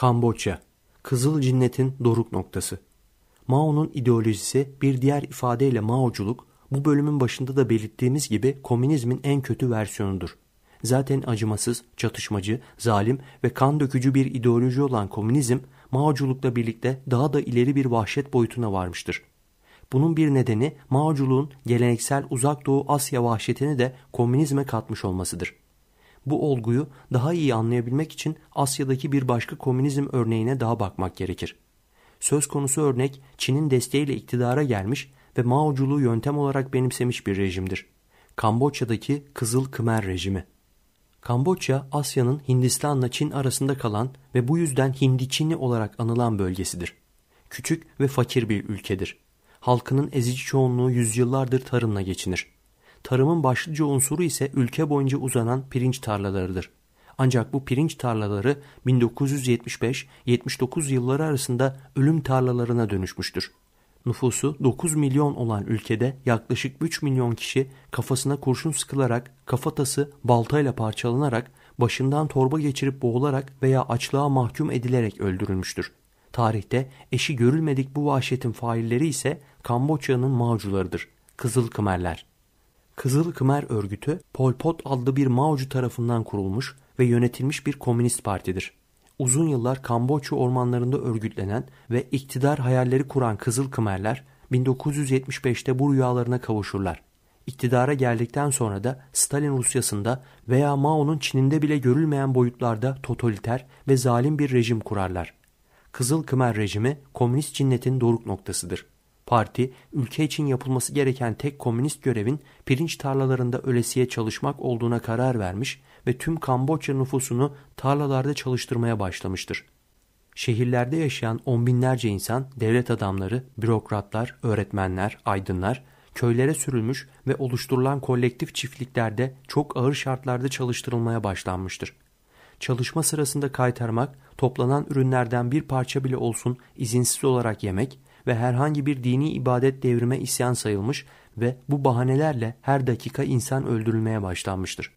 Kamboçya, Kızıl Cinnet'in doruk noktası. Mao'nun ideolojisi bir diğer ifadeyle Maoculuk, bu bölümün başında da belirttiğimiz gibi komünizmin en kötü versiyonudur. Zaten acımasız, çatışmacı, zalim ve kan dökücü bir ideoloji olan komünizm, Maoculukla birlikte daha da ileri bir vahşet boyutuna varmıştır. Bunun bir nedeni Maoculuğun geleneksel Uzak Doğu Asya vahşetini de komünizme katmış olmasıdır. Bu olguyu daha iyi anlayabilmek için Asya'daki bir başka komünizm örneğine daha bakmak gerekir. Söz konusu örnek Çin'in desteğiyle iktidara gelmiş ve Maoculuğu yöntem olarak benimsemiş bir rejimdir. Kamboçya'daki Kızıl Kımer rejimi. Kamboçya, Asya'nın Hindistan'la Çin arasında kalan ve bu yüzden Hindi Çinli olarak anılan bölgesidir. Küçük ve fakir bir ülkedir. Halkının ezici çoğunluğu yüzyıllardır tarımla geçinir. Tarımın başlıca unsuru ise ülke boyunca uzanan pirinç tarlalarıdır. Ancak bu pirinç tarlaları 1975-79 yılları arasında ölüm tarlalarına dönüşmüştür. Nüfusu 9 milyon olan ülkede yaklaşık 3 milyon kişi kafasına kurşun sıkılarak, kafatası baltayla parçalanarak, başından torba geçirip boğularak veya açlığa mahkum edilerek öldürülmüştür. Tarihte eşi görülmedik bu vahşetin failleri ise Kamboçya'nın mağcularıdır. Kızıl Kımerler. Kızıl Kımer Örgütü, Pol Pot adlı bir Maocu tarafından kurulmuş ve yönetilmiş bir komünist partidir. Uzun yıllar Kamboçya ormanlarında örgütlenen ve iktidar hayalleri kuran Kızıl Kımerler 1975'te bu rüyalarına kavuşurlar. İktidara geldikten sonra da Stalin Rusyasında veya Mao'nun Çin'inde bile görülmeyen boyutlarda totaliter ve zalim bir rejim kurarlar. Kızıl Kımer rejimi komünist cinnetin doruk noktasıdır. Parti, ülke için yapılması gereken tek komünist görevin pirinç tarlalarında ölesiye çalışmak olduğuna karar vermiş ve tüm Kamboçya nüfusunu tarlalarda çalıştırmaya başlamıştır. Şehirlerde yaşayan on binlerce insan, devlet adamları, bürokratlar, öğretmenler, aydınlar, köylere sürülmüş ve oluşturulan kolektif çiftliklerde çok ağır şartlarda çalıştırılmaya başlanmıştır. Çalışma sırasında kaytarmak, toplanan ürünlerden bir parça bile olsun izinsiz olarak yemek, ve herhangi bir dini ibadet devrime isyan sayılmış ve bu bahanelerle her dakika insan öldürülmeye başlanmıştır.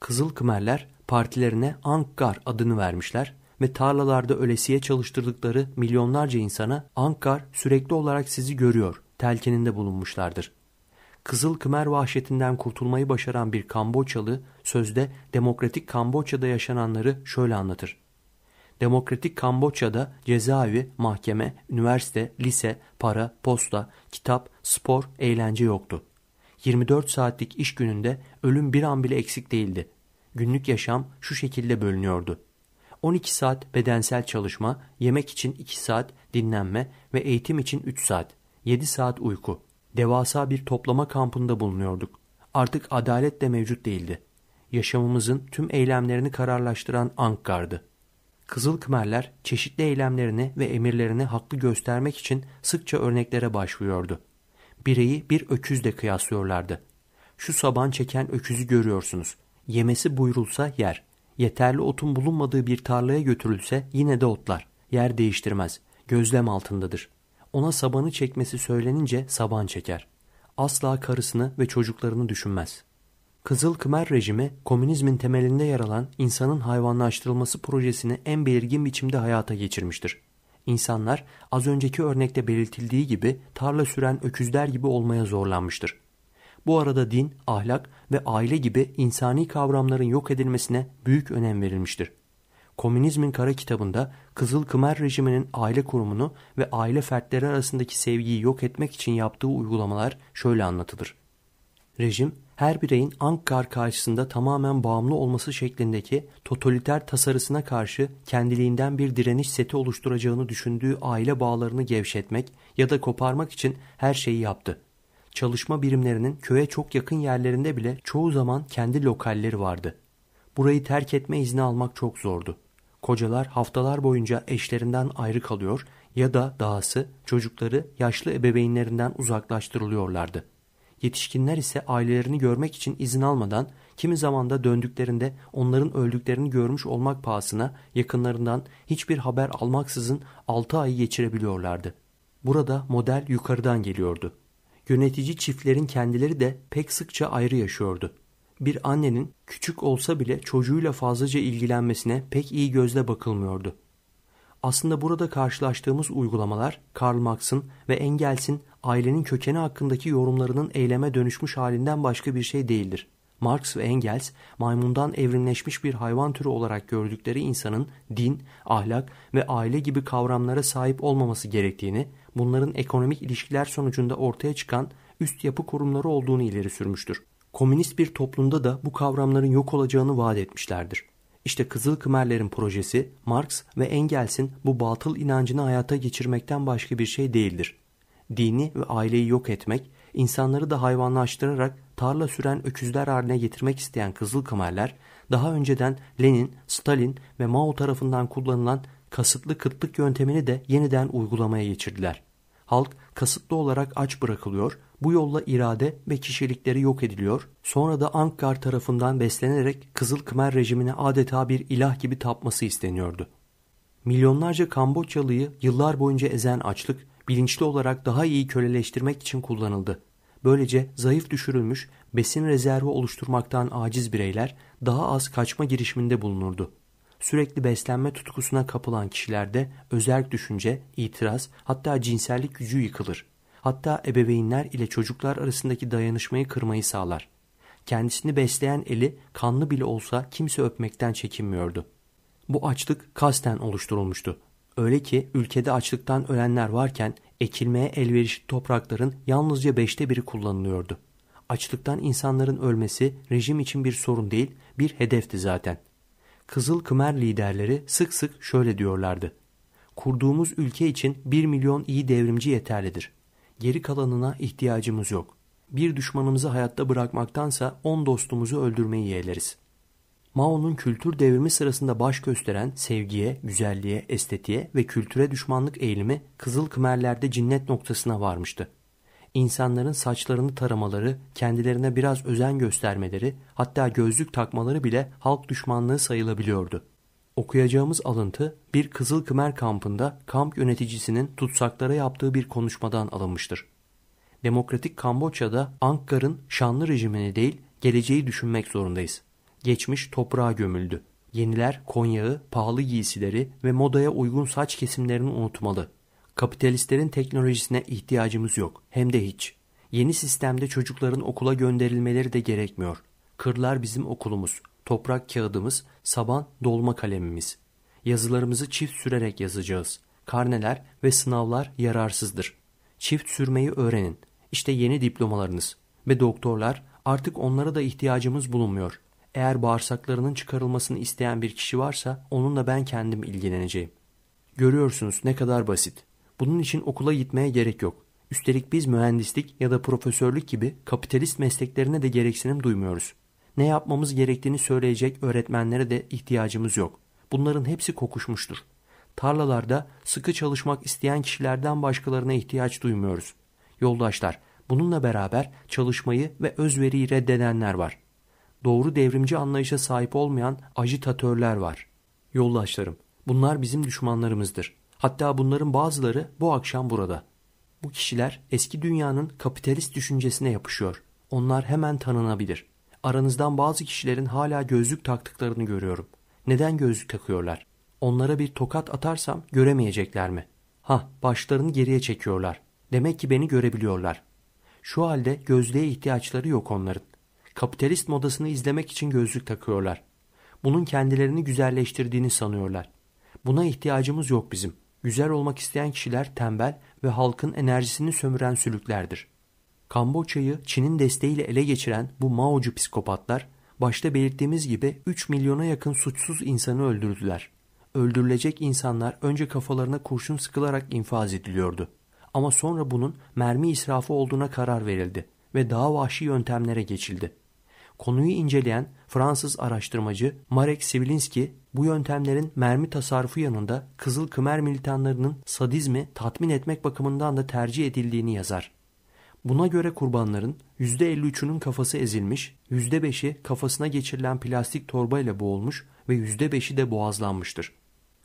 Kızıl Kımerler partilerine Ankar adını vermişler ve tarlalarda ölesiye çalıştırdıkları milyonlarca insana Ankar sürekli olarak sizi görüyor telkininde bulunmuşlardır. Kızıl Kımer vahşetinden kurtulmayı başaran bir Kamboçalı sözde demokratik Kamboçya'da yaşananları şöyle anlatır. Demokratik Kamboçya'da cezaevi, mahkeme, üniversite, lise, para, posta, kitap, spor, eğlence yoktu. 24 saatlik iş gününde ölüm bir an bile eksik değildi. Günlük yaşam şu şekilde bölünüyordu. 12 saat bedensel çalışma, yemek için 2 saat dinlenme ve eğitim için 3 saat, 7 saat uyku. Devasa bir toplama kampında bulunuyorduk. Artık adalet de mevcut değildi. Yaşamımızın tüm eylemlerini kararlaştıran Ankkar'dı. Kızıl Kımerler çeşitli eylemlerini ve emirlerini haklı göstermek için sıkça örneklere başvuruyordu. Bireyi bir öküzle kıyaslıyorlardı. Şu saban çeken öküzü görüyorsunuz. Yemesi buyrulsa yer. Yeterli otun bulunmadığı bir tarlaya götürülse yine de otlar. Yer değiştirmez. Gözlem altındadır. Ona sabanı çekmesi söylenince saban çeker. Asla karısını ve çocuklarını düşünmez.'' Kızıl Kımer rejimi komünizmin temelinde yer alan insanın hayvanlaştırılması projesini en belirgin biçimde hayata geçirmiştir. İnsanlar az önceki örnekte belirtildiği gibi tarla süren öküzler gibi olmaya zorlanmıştır. Bu arada din, ahlak ve aile gibi insani kavramların yok edilmesine büyük önem verilmiştir. Komünizmin kara kitabında Kızıl Kımer rejiminin aile kurumunu ve aile fertleri arasındaki sevgiyi yok etmek için yaptığı uygulamalar şöyle anlatılır. Rejim her bireyin Ankar karşısında tamamen bağımlı olması şeklindeki totaliter tasarısına karşı kendiliğinden bir direniş seti oluşturacağını düşündüğü aile bağlarını gevşetmek ya da koparmak için her şeyi yaptı. Çalışma birimlerinin köye çok yakın yerlerinde bile çoğu zaman kendi lokalleri vardı. Burayı terk etme izni almak çok zordu. Kocalar haftalar boyunca eşlerinden ayrı kalıyor ya da dahası çocukları yaşlı ebeveynlerinden uzaklaştırılıyorlardı. Yetişkinler ise ailelerini görmek için izin almadan kimi zaman da döndüklerinde onların öldüklerini görmüş olmak pahasına yakınlarından hiçbir haber almaksızın 6 ayı geçirebiliyorlardı. Burada model yukarıdan geliyordu. Yönetici çiftlerin kendileri de pek sıkça ayrı yaşıyordu. Bir annenin küçük olsa bile çocuğuyla fazlaca ilgilenmesine pek iyi gözle bakılmıyordu. Aslında burada karşılaştığımız uygulamalar Karl Marx'ın ve Engels'in ailenin kökeni hakkındaki yorumlarının eyleme dönüşmüş halinden başka bir şey değildir. Marx ve Engels maymundan evrimleşmiş bir hayvan türü olarak gördükleri insanın din, ahlak ve aile gibi kavramlara sahip olmaması gerektiğini, bunların ekonomik ilişkiler sonucunda ortaya çıkan üst yapı kurumları olduğunu ileri sürmüştür. Komünist bir toplumda da bu kavramların yok olacağını vaat etmişlerdir. İşte Kızıl Kımerlerin projesi Marx ve Engels'in bu batıl inancını hayata geçirmekten başka bir şey değildir. Dini ve aileyi yok etmek, insanları da hayvanlaştırarak tarla süren öküzler haline getirmek isteyen Kızıl Kımerler, daha önceden Lenin, Stalin ve Mao tarafından kullanılan kasıtlı kıtlık yöntemini de yeniden uygulamaya geçirdiler. Halk kasıtlı olarak aç bırakılıyor, bu yolla irade ve kişilikleri yok ediliyor, sonra da Ankar tarafından beslenerek Kızıl Kımer rejimine adeta bir ilah gibi tapması isteniyordu. Milyonlarca Kamboçyalıyı yıllar boyunca ezen açlık, bilinçli olarak daha iyi köleleştirmek için kullanıldı. Böylece zayıf düşürülmüş, besin rezervi oluşturmaktan aciz bireyler daha az kaçma girişiminde bulunurdu. Sürekli beslenme tutkusuna kapılan kişilerde özerk düşünce, itiraz hatta cinsellik gücü yıkılır hatta ebeveynler ile çocuklar arasındaki dayanışmayı kırmayı sağlar. Kendisini besleyen eli kanlı bile olsa kimse öpmekten çekinmiyordu. Bu açlık kasten oluşturulmuştu. Öyle ki ülkede açlıktan ölenler varken ekilmeye elverişli toprakların yalnızca beşte biri kullanılıyordu. Açlıktan insanların ölmesi rejim için bir sorun değil, bir hedefti zaten. Kızıl Kımer liderleri sık sık şöyle diyorlardı. Kurduğumuz ülke için 1 milyon iyi devrimci yeterlidir. Geri kalanına ihtiyacımız yok. Bir düşmanımızı hayatta bırakmaktansa on dostumuzu öldürmeyi yeğleriz. Mao'nun kültür devrimi sırasında baş gösteren sevgiye, güzelliğe, estetiğe ve kültüre düşmanlık eğilimi Kızıl Kımerler'de cinnet noktasına varmıştı İnsanların saçlarını taramaları, kendilerine biraz özen göstermeleri, hatta gözlük takmaları bile halk düşmanlığı sayılabiliyordu. Okuyacağımız alıntı bir Kızıl Kımer kampında kamp yöneticisinin tutsaklara yaptığı bir konuşmadan alınmıştır. Demokratik Kamboçya'da Angkar'ın şanlı rejimini değil geleceği düşünmek zorundayız. Geçmiş toprağa gömüldü. Yeniler Konya'yı, pahalı giysileri ve modaya uygun saç kesimlerini unutmalı. Kapitalistlerin teknolojisine ihtiyacımız yok. Hem de hiç. Yeni sistemde çocukların okula gönderilmeleri de gerekmiyor. Kırlar bizim okulumuz toprak kağıdımız, saban, dolma kalemimiz. Yazılarımızı çift sürerek yazacağız. Karneler ve sınavlar yararsızdır. Çift sürmeyi öğrenin. İşte yeni diplomalarınız. Ve doktorlar artık onlara da ihtiyacımız bulunmuyor. Eğer bağırsaklarının çıkarılmasını isteyen bir kişi varsa onunla ben kendim ilgileneceğim. Görüyorsunuz ne kadar basit. Bunun için okula gitmeye gerek yok. Üstelik biz mühendislik ya da profesörlük gibi kapitalist mesleklerine de gereksinim duymuyoruz ne yapmamız gerektiğini söyleyecek öğretmenlere de ihtiyacımız yok. Bunların hepsi kokuşmuştur. Tarlalarda sıkı çalışmak isteyen kişilerden başkalarına ihtiyaç duymuyoruz. Yoldaşlar, bununla beraber çalışmayı ve özveriyi reddedenler var. Doğru devrimci anlayışa sahip olmayan ajitatörler var. Yoldaşlarım, bunlar bizim düşmanlarımızdır. Hatta bunların bazıları bu akşam burada. Bu kişiler eski dünyanın kapitalist düşüncesine yapışıyor. Onlar hemen tanınabilir.'' Aranızdan bazı kişilerin hala gözlük taktıklarını görüyorum. Neden gözlük takıyorlar? Onlara bir tokat atarsam göremeyecekler mi? Ha, başlarını geriye çekiyorlar. Demek ki beni görebiliyorlar. Şu halde gözlüğe ihtiyaçları yok onların. Kapitalist modasını izlemek için gözlük takıyorlar. Bunun kendilerini güzelleştirdiğini sanıyorlar. Buna ihtiyacımız yok bizim. Güzel olmak isteyen kişiler tembel ve halkın enerjisini sömüren sülüklerdir.'' Kamboçya'yı Çin'in desteğiyle ele geçiren bu Maocu psikopatlar başta belirttiğimiz gibi 3 milyona yakın suçsuz insanı öldürdüler. Öldürülecek insanlar önce kafalarına kurşun sıkılarak infaz ediliyordu. Ama sonra bunun mermi israfı olduğuna karar verildi ve daha vahşi yöntemlere geçildi. Konuyu inceleyen Fransız araştırmacı Marek Sivilinski bu yöntemlerin mermi tasarrufu yanında Kızıl Kımer militanlarının sadizmi tatmin etmek bakımından da tercih edildiğini yazar. Buna göre kurbanların %53'ünün kafası ezilmiş, %5'i kafasına geçirilen plastik torba ile boğulmuş ve %5'i de boğazlanmıştır.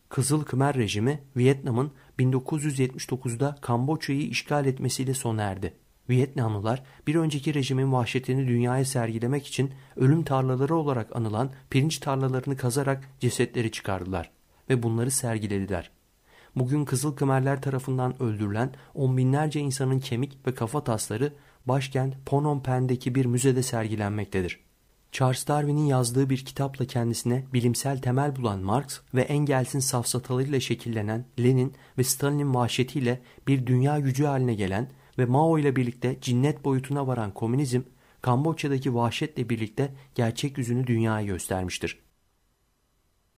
Kızıl Kımer rejimi Vietnam'ın 1979'da Kamboçya'yı işgal etmesiyle sona erdi. Vietnamlılar bir önceki rejimin vahşetini dünyaya sergilemek için ölüm tarlaları olarak anılan pirinç tarlalarını kazarak cesetleri çıkardılar ve bunları sergilediler bugün Kızılkımerler tarafından öldürülen on binlerce insanın kemik ve kafa tasları başkent Phnom Penh'deki bir müzede sergilenmektedir. Charles Darwin'in yazdığı bir kitapla kendisine bilimsel temel bulan Marx ve Engels'in safsatalarıyla şekillenen Lenin ve Stalin'in vahşetiyle bir dünya gücü haline gelen ve Mao ile birlikte cinnet boyutuna varan komünizm, Kamboçya'daki vahşetle birlikte gerçek yüzünü dünyaya göstermiştir.